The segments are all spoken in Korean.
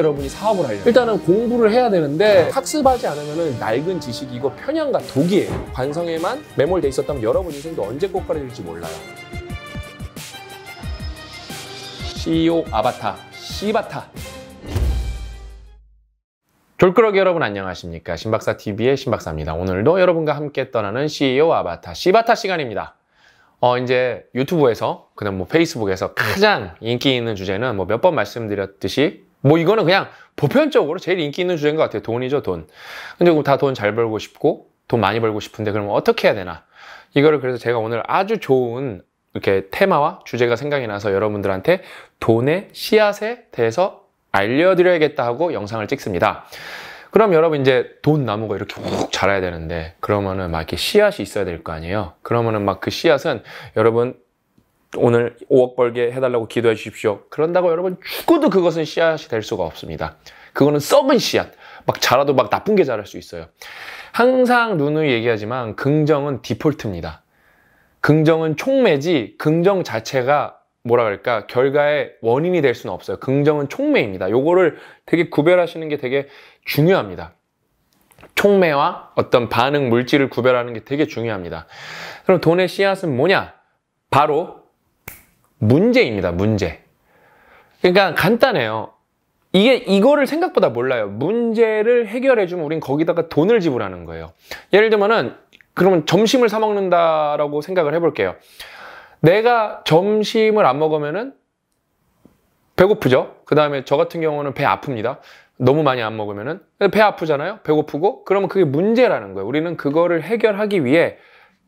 여러분이 사업을 하려면 일단은 공부를 해야 되는데 학습하지 않으면 낡은 지식이고 편향과 독이에요. 관성에만 매몰돼 있었다면 여러분 인생도 언제 꽃가루질지 몰라요. CEO 아바타, 시바타. 졸끄러기 여러분 안녕하십니까. 신박사TV의 신박사입니다. 오늘도 여러분과 함께 떠나는 CEO 아바타, 시바타 시간입니다. 어, 이제 유튜브에서, 그다음 뭐 페이스북에서 가장 인기 있는 주제는 뭐 몇 번 말씀드렸듯이 뭐 이거는 그냥 보편적으로 제일 인기 있는 주제인 것 같아요. 돈이죠, 돈. 근데 그다돈 잘 벌고 싶고 돈 많이 벌고 싶은데 그럼 어떻게 해야 되나? 이거를 그래서 제가 오늘 아주 좋은 이렇게 테마와 주제가 생각이 나서 여러분들한테 돈의 씨앗에 대해서 알려드려야겠다 하고 영상을 찍습니다. 그럼 여러분 이제 돈 나무가 이렇게 훅 자라야 되는데 그러면은 막 이렇게 씨앗이 있어야 될 거 아니에요? 그러면은 막 그 씨앗은 여러분 오늘 5억 벌게 해달라고 기도해 주십시오. 그런다고 여러분 죽어도 그것은 씨앗이 될 수가 없습니다. 그거는 썩은 씨앗. 막 자라도 막 나쁜 게 자랄 수 있어요. 항상 누누이 얘기하지만 긍정은 디폴트입니다. 긍정은 촉매지 긍정 자체가 뭐라 그럴까 결과의 원인이 될 수는 없어요. 긍정은 촉매입니다. 요거를 되게 구별하시는 게 되게 중요합니다. 촉매와 어떤 반응 물질을 구별하는 게 되게 중요합니다. 그럼 돈의 씨앗은 뭐냐? 바로 문제입니다. 문제. 그러니까 간단해요. 이게 이거를 생각보다 몰라요. 문제를 해결해 주면 우린 거기다가 돈을 지불하는 거예요. 예를 들면은 그러면 점심을 사 먹는다라고 생각을 해 볼게요. 내가 점심을 안 먹으면은 배고프죠. 그다음에 저 같은 경우는 배 아픕니다. 너무 많이 안 먹으면은 배 아프잖아요. 배고프고 그러면 그게 문제라는 거예요. 우리는 그거를 해결하기 위해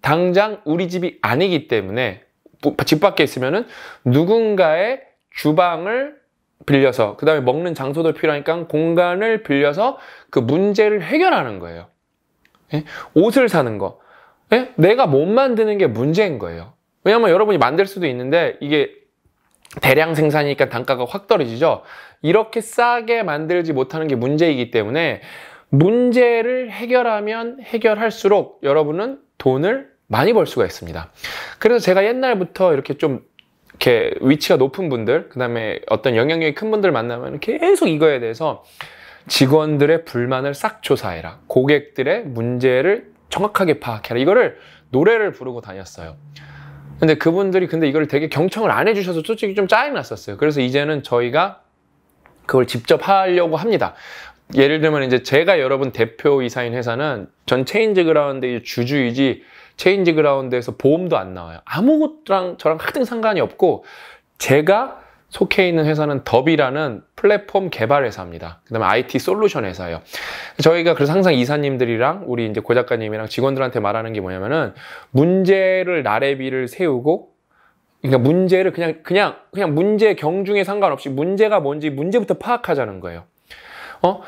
당장 우리 집이 아니기 때문에 집 밖에 있으면은 누군가의 주방을 빌려서 그 다음에 먹는 장소도 필요하니까 공간을 빌려서 그 문제를 해결하는 거예요. 예? 옷을 사는 거. 예? 내가 못 만드는 게 문제인 거예요. 왜냐면 여러분이 만들 수도 있는데 이게 대량 생산이니까 단가가 확 떨어지죠. 이렇게 싸게 만들지 못하는 게 문제이기 때문에 문제를 해결하면 해결할수록 여러분은 돈을 많이 벌 수가 있습니다. 그래서 제가 옛날부터 이렇게 좀 이렇게 위치가 높은 분들, 그 다음에 어떤 영향력이 큰 분들 만나면 계속 이거에 대해서 직원들의 불만을 싹 조사해라. 고객들의 문제를 정확하게 파악해라. 이거를 노래를 부르고 다녔어요. 근데 그분들이 근데 이걸 되게 경청을 안 해주셔서 솔직히 좀 짜증났었어요. 그래서 이제는 저희가 그걸 직접 하려고 합니다. 예를 들면 이제 제가 여러분 대표이사인 회사는 전 체인지 그라운드의 주주이지 체인지 그라운드에서 보험도 안 나와요. 아무것랑 도 저랑 하등 상관이 없고 제가 속해 있는 회사는 더비라는 플랫폼 개발 회사입니다. 그다음에 IT 솔루션 회사예요. 저희가 그래서 항상 이사님들이랑 우리 이제 고 작가님이랑 직원들한테 말하는 게 뭐냐면은 문제를 나래비를 세우고 그러니까 문제를 그냥 그냥 그냥 문제 경중에 상관없이 문제가 뭔지 문제부터 파악하자는 거예요. 어?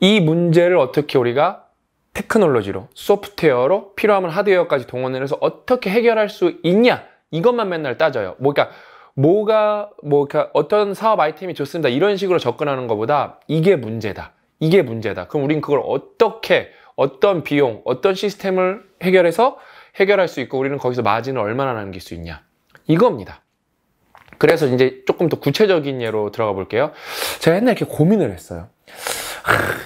이 문제를 어떻게 우리가 테크놀로지로 소프트웨어로 필요하면 하드웨어까지 동원을 해서 어떻게 해결할 수 있냐 이것만 맨날 따져요 뭐 그러니까 뭐가 뭐 그러니까 어떤 사업 아이템이 좋습니다 이런 식으로 접근하는 것보다 이게 문제다 이게 문제다 그럼 우린 그걸 어떻게 어떤 비용 어떤 시스템을 해결해서 해결할 수 있고 우리는 거기서 마진을 얼마나 남길 수 있냐 이겁니다 그래서 이제 조금 더 구체적인 예로 들어가 볼게요 제가 옛날에 이렇게 고민을 했어요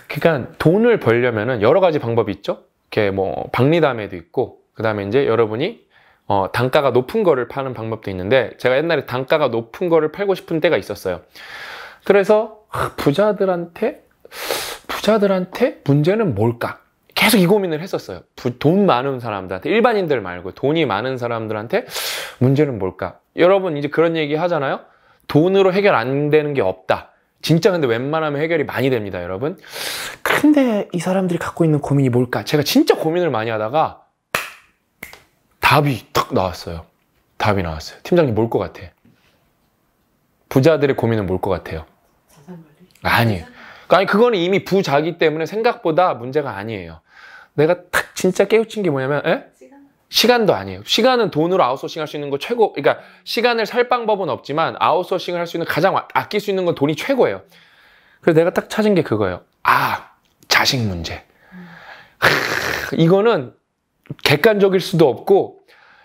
그러니까 돈을 벌려면은 여러 가지 방법이 있죠. 이렇게 뭐 박리담에도 있고 그다음에 이제 여러분이 어, 단가가 높은 거를 파는 방법도 있는데 제가 옛날에 단가가 높은 거를 팔고 싶은 때가 있었어요. 그래서 부자들한테 부자들한테 문제는 뭘까? 계속 이 고민을 했었어요. 부, 돈 많은 사람들한테 일반인들 말고 돈이 많은 사람들한테 문제는 뭘까? 여러분 이제 그런 얘기 하잖아요. 돈으로 해결 안 되는 게 없다. 진짜 근데 웬만하면 해결이 많이 됩니다, 여러분. 근데 이 사람들이 갖고 있는 고민이 뭘까? 제가 진짜 고민을 많이 하다가 답이 탁 나왔어요. 답이 나왔어요. 팀장님 뭘 것 같아? 부자들의 고민은 뭘 것 같아요? 아니에요. 그러니까 아니 그거는 이미 부자기 때문에 생각보다 문제가 아니에요. 내가 탁 진짜 깨우친 게 뭐냐면 에? 시간도 아니에요. 시간은 돈으로 아웃소싱 할 수 있는 거 최고, 그러니까 시간을 살 방법은 없지만 아웃소싱을 할 수 있는 가장 아, 아낄 수 있는 건 돈이 최고예요. 그래서 내가 딱 찾은 게 그거예요. 아, 자식 문제. 하, 이거는 객관적일 수도 없고,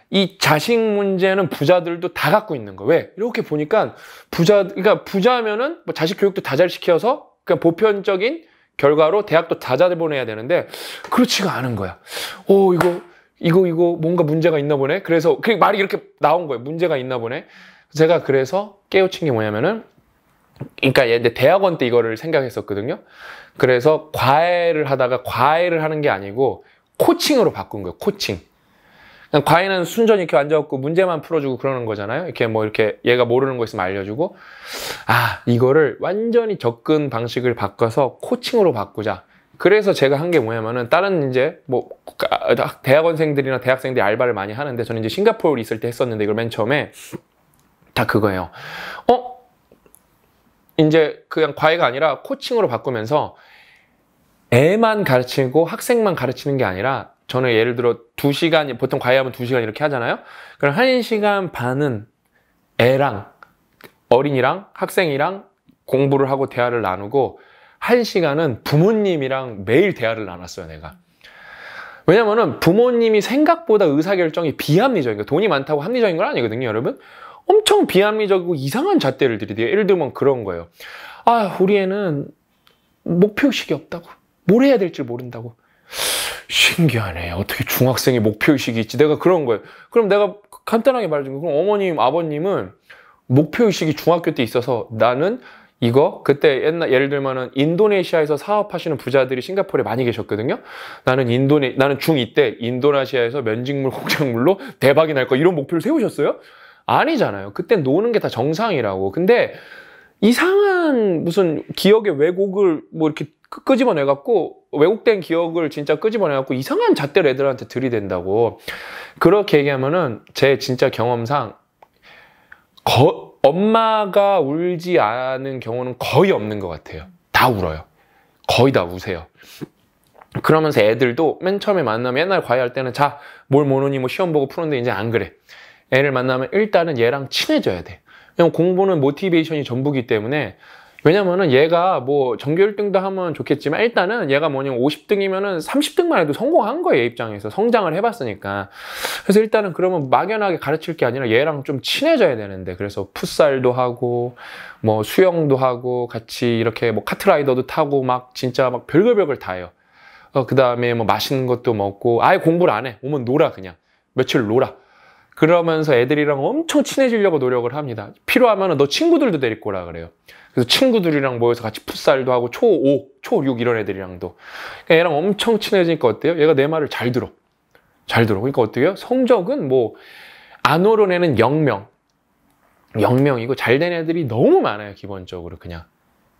이 자식 문제는 부자들도 다 갖고 있는 거. 왜? 이렇게 보니까 부자, 그러니까 부자면은 뭐 자식 교육도 다 잘 시켜서 그냥 보편적인 결과로 대학도 다 잘 보내야 되는데, 그렇지가 않은 거야. 오, 이거 이거 이거 뭔가 문제가 있나 보네. 그래서 그 말이 이렇게 나온 거예요. 문제가 있나 보네. 제가 그래서 깨우친 게 뭐냐면은 그러니까 얘 대학원 때 이거를 생각했었거든요. 그래서 과외를 하다가 과외를 하는 게 아니고 코칭으로 바꾼 거예요. 코칭. 과외는 순전히 이렇게 앉아갖고 문제만 풀어주고 그러는 거잖아요. 이렇게 뭐 이렇게 얘가 모르는 거 있으면 알려주고. 아, 이거를 완전히 접근 방식을 바꿔서 코칭으로 바꾸자. 그래서 제가 한 게 뭐냐면은 다른 이제 뭐 아, 대학원생들이나 대학생들이 알바를 많이 하는데 저는 이제 싱가포르 있을 때 했었는데 이걸 맨 처음에 다 그거예요. 어? 이제 그냥 과외가 아니라 코칭으로 바꾸면서 애만 가르치고 학생만 가르치는 게 아니라 저는 예를 들어 2시간 보통 과외하면 2시간 이렇게 하잖아요. 그럼 1시간 반은 애랑 어린이랑 학생이랑 공부를 하고 대화를 나누고 한 시간은 부모님이랑 매일 대화를 나눴어요, 내가. 왜냐면은 부모님이 생각보다 의사결정이 비합리적인 거, 돈이 많다고 합리적인 건 아니거든요, 여러분. 엄청 비합리적이고 이상한 잣대를 들이대요. 예를 들면 그런 거예요. 아, 우리 애는 목표의식이 없다고. 뭘 해야 될지 모른다고. 신기하네. 어떻게 중학생이 목표의식이 있지? 내가 그런 거예요. 그럼 내가 간단하게 말해주면, 그럼 어머님, 아버님은 목표의식이 중학교 때 있어서 나는 이거 그때 옛날 예를 들면은 인도네시아에서 사업하시는 부자들이 싱가포르에 많이 계셨거든요. 나는 인도네 나는 중2 때 인도네시아에서 면직물 공작물로 대박이 날 거 이런 목표를 세우셨어요? 아니잖아요. 그때 노는 게 다 정상이라고. 근데 이상한 무슨 기억의 왜곡을 뭐 이렇게 끄집어내갖고 왜곡된 기억을 진짜 끄집어내갖고 이상한 잣대를 애들한테 들이댄다고 그렇게 얘기하면은 제 진짜 경험상 거, 엄마가 울지 않은 경우는 거의 없는 것 같아요. 다 울어요. 거의 다 우세요. 그러면서 애들도 맨 처음에 만나면 옛날 과외할 때는 자, 뭘 모르니 뭐 시험 보고 푸는데 이제 안 그래. 애를 만나면 일단은 얘랑 친해져야 돼. 왜냐면 공부는 모티베이션이 전부기 때문에 왜냐면은 얘가 뭐 전교 1등도 하면 좋겠지만 일단은 얘가 뭐냐면 50등이면은 30등만 해도 성공한 거예요 입장에서 성장을 해봤으니까 그래서 일단은 그러면 막연하게 가르칠 게 아니라 얘랑 좀 친해져야 되는데 그래서 풋살도 하고 뭐 수영도 하고 같이 이렇게 뭐 카트라이더도 타고 막 진짜 막 별걸 별걸 다 해요 어, 그 다음에 뭐 맛있는 것도 먹고 아예 공부를 안 해 오면 놀아 그냥 며칠 놀아 그러면서 애들이랑 엄청 친해지려고 노력을 합니다. 필요하면 너 친구들도 데리고 오라 그래요. 그래서 친구들이랑 모여서 같이 풋살도 하고 초5, 초6 이런 애들이랑도. 그러니까 얘랑 엄청 친해지니까 어때요? 얘가 내 말을 잘 들어. 잘 들어. 그러니까 어때요? 성적은 뭐, 안 오른 애는 0명. 0명이고 잘 된 애들이 너무 많아요, 기본적으로 그냥.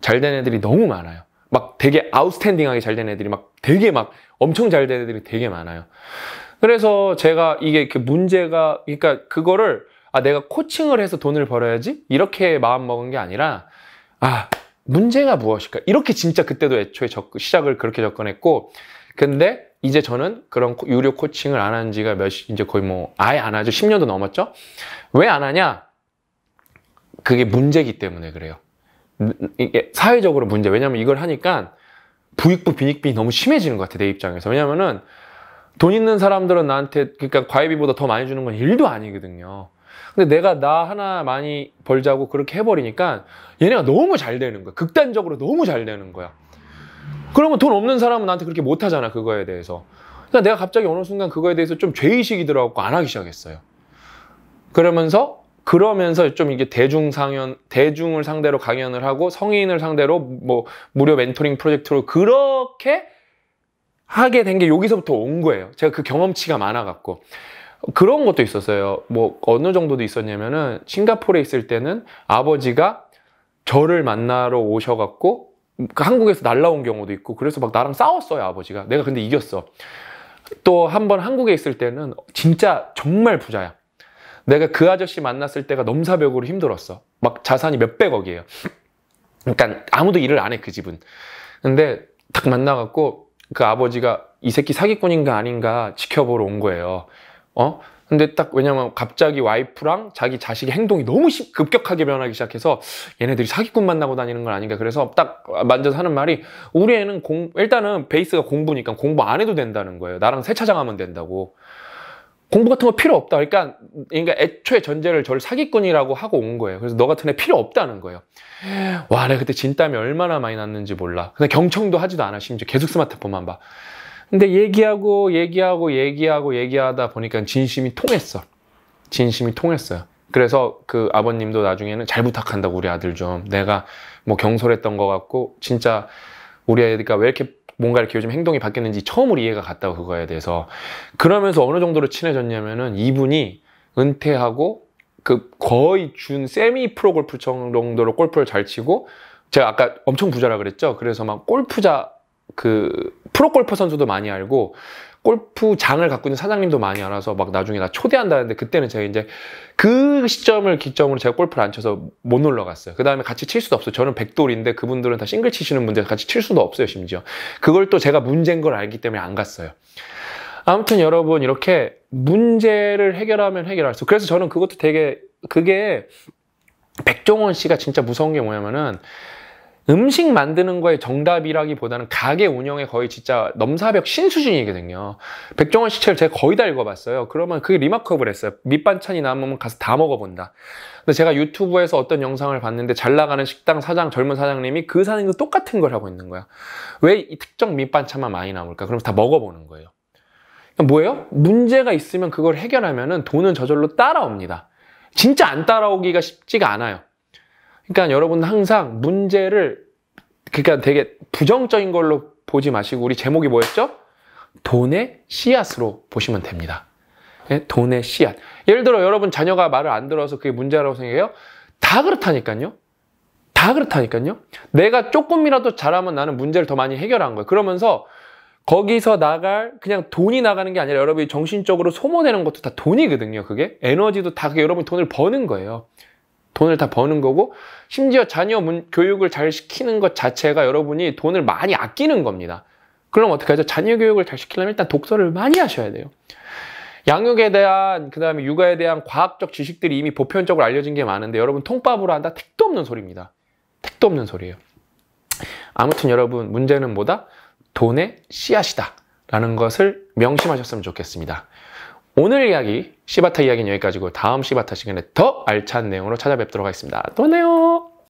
잘 된 애들이 너무 많아요. 막 되게 아웃스탠딩하게 잘 된 애들이 막 되게 막 엄청 잘 된 애들이 되게 많아요. 그래서 제가 이게 이렇게 그 문제가, 그러니까 그거를 아, 내가 코칭을 해서 돈을 벌어야지? 이렇게 마음 먹은 게 아니라, 아, 문제가 무엇일까? 이렇게 진짜 그때도 애초에 적, 시작을 그렇게 접근했고, 근데 이제 저는 그런 유료 코칭을 안 한 지가 몇, 이제 거의 뭐, 아예 안 하죠. 10년도 넘었죠? 왜 안 하냐? 그게 문제기 때문에 그래요. 음, 음, 이게 사회적으로 문제. 왜냐면 이걸 하니까 부익부 빈익빈이 너무 심해지는 것 같아, 내 입장에서. 왜냐면은, 돈 있는 사람들은 나한테 그러니까 과외비보다 더 많이 주는 건 일도 아니거든요. 근데 내가 나 하나 많이 벌자고 그렇게 해버리니까 얘네가 너무 잘 되는 거야. 극단적으로 너무 잘 되는 거야. 그러면 돈 없는 사람은 나한테 그렇게 못하잖아. 그거에 대해서. 그러니까 내가 갑자기 어느 순간 그거에 대해서 좀 죄의식이 들어갖고 안 하기 시작했어요. 그러면서 그러면서 좀 이게 대중 상연, 대중을 상대로 강연을 하고 성인을 상대로 뭐 무료 멘토링 프로젝트로 그렇게 하게 된 게 여기서부터 온 거예요. 제가 그 경험치가 많아갖고. 그런 것도 있었어요. 뭐, 어느 정도도 있었냐면은, 싱가포르에 있을 때는 아버지가 저를 만나러 오셔갖고, 한국에서 날라온 경우도 있고, 그래서 막 나랑 싸웠어요, 아버지가. 내가 근데 이겼어. 또 한 번 한국에 있을 때는 진짜 정말 부자야. 내가 그 아저씨 만났을 때가 넘사벽으로 힘들었어. 막 자산이 몇백억이에요. 그러니까 아무도 일을 안 해, 그 집은. 근데 딱 만나갖고, 그 아버지가 이 새끼 사기꾼인가 아닌가 지켜보러 온 거예요. 어? 근데 딱 왜냐면 갑자기 와이프랑 자기 자식의 행동이 너무 급격하게 변하기 시작해서 얘네들이 사기꾼 만나고 다니는 건 아닌가 그래서 딱 만져서 하는 말이 우리 애는 공 일단은 베이스가 공부니까 공부 안 해도 된다는 거예요 나랑 세차장 하면 된다고 공부 같은 거 필요 없다. 그러니까, 그러니까 애초에 전제를 저를 사기꾼이라고 하고 온 거예요. 그래서 너 같은 애 필요 없다는 거예요. 와, 내가 그때 진땀이 얼마나 많이 났는지 몰라. 근데 경청도 하지도 않아. 심지어 계속 스마트폰만 봐. 근데 얘기하고, 얘기하고, 얘기하고, 얘기하다 보니까 진심이 통했어. 진심이 통했어요. 그래서 그 아버님도 나중에는 잘 부탁한다고 우리 아들 좀. 내가 뭐 경솔했던 것 같고, 진짜 우리 애가 왜 이렇게 뭔가 이렇게 요즘 행동이 바뀌었는지 처음으로 이해가 갔다고 그거에 대해서 그러면서 어느 정도로 친해졌냐면은 이분이 은퇴하고 그 거의 준 세미 프로 골프 정도로 골프를 잘 치고 제가 아까 엄청 부자라 그랬죠. 그래서 막 골프자 그 프로 골퍼 선수도 많이 알고 골프장을 갖고 있는 사장님도 많이 알아서 막 나중에 나 초대한다는데 그때는 제가 이제 그 시점을 기점으로 제가 골프를 안 쳐서 못 놀러 갔어요. 그 다음에 같이 칠 수도 없어요. 저는 백돌인데 그분들은 다 싱글 치시는 분들 같이 칠 수도 없어요, 심지어. 그걸 또 제가 문제인 걸 알기 때문에 안 갔어요. 아무튼 여러분 이렇게 문제를 해결하면 해결할 수. 그래서 저는 그것도 되게 그게 백종원 씨가 진짜 무서운 게 뭐냐면은 음식 만드는 거에 정답이라기보다는 가게 운영에 거의 진짜 넘사벽 신수준이거든요. 백종원 시체를 제가 거의 다 읽어봤어요. 그러면 그게 리마크업을 했어요. 밑반찬이 남으면 가서 다 먹어본다. 근데 제가 유튜브에서 어떤 영상을 봤는데 잘 나가는 식당 사장, 젊은 사장님이 그 사는 거 똑같은 걸 하고 있는 거야. 왜 이 특정 밑반찬만 많이 남을까? 그러면다 먹어보는 거예요. 뭐예요? 문제가 있으면 그걸 해결하면 돈은 저절로 따라옵니다. 진짜 안 따라오기가 쉽지가 않아요. 그러니까 여러분 항상 문제를 그러니까 되게 부정적인 걸로 보지 마시고 우리 제목이 뭐였죠? 돈의 씨앗으로 보시면 됩니다. 예, 돈의 씨앗. 예를 들어 여러분 자녀가 말을 안 들어서 그게 문제라고 생각해요? 다 그렇다니까요. 다 그렇다니까요. 내가 조금이라도 잘하면 나는 문제를 더 많이 해결한 거예요. 그러면서 거기서 나갈 그냥 돈이 나가는 게 아니라 여러분이 정신적으로 소모되는 것도 다 돈이거든요. 그게 에너지도 다 그게 여러분 돈을 버는 거예요. 돈을 다 버는 거고 심지어 자녀 문, 교육을 잘 시키는 것 자체가 여러분이 돈을 많이 아끼는 겁니다. 그럼 어떻게 하죠? 자녀 교육을 잘 시키려면 일단 독서를 많이 하셔야 돼요. 양육에 대한 그 다음에 육아에 대한 과학적 지식들이 이미 보편적으로 알려진 게 많은데 여러분 통밥으로 한다? 택도 없는 소리입니다. 택도 없는 소리예요. 아무튼 여러분 문제는 뭐다? 돈의 씨앗이다 라는 것을 명심하셨으면 좋겠습니다. 오늘 이야기, 시바타 이야기는 여기까지고 다음 시바타 시간에 더 알찬 내용으로 찾아뵙도록 하겠습니다. 또 만나요!